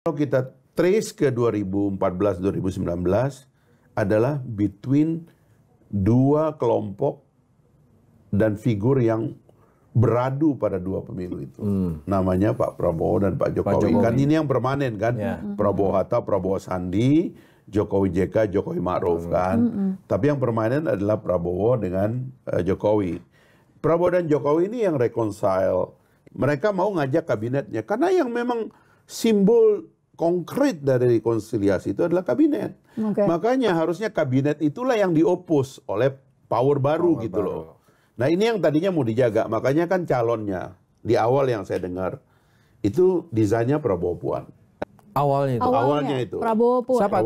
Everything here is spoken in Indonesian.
Kalau kita trace ke 2014-2019 adalah between dua kelompok dan figur yang beradu pada dua pemilu itu. Hmm. Namanya Pak Prabowo dan Pak Jokowi. Pak Jokowi. Kan ini yang permanen kan. Yeah. Hmm. Prabowo Hatta, Prabowo Sandi, Jokowi JK, Jokowi Ma'ruf hmm. kan. Hmm. hmm. Tapi yang permanen adalah Prabowo dengan uh, Jokowi. Prabowo dan Jokowi ini yang reconcile. Mereka mau ngajak kabinetnya. Karena yang memang simbol konkret dari rekonsiliasi itu adalah kabinet. Okay. Makanya harusnya kabinet itulah yang diopus oleh power baru power gitu baru. loh. Nah ini yang tadinya mau dijaga, makanya kan calonnya di awal yang saya dengar itu desainnya Prabowo Puan. Awalnya itu. Awalnya, awalnya itu. Prabowo Puan. Siapa?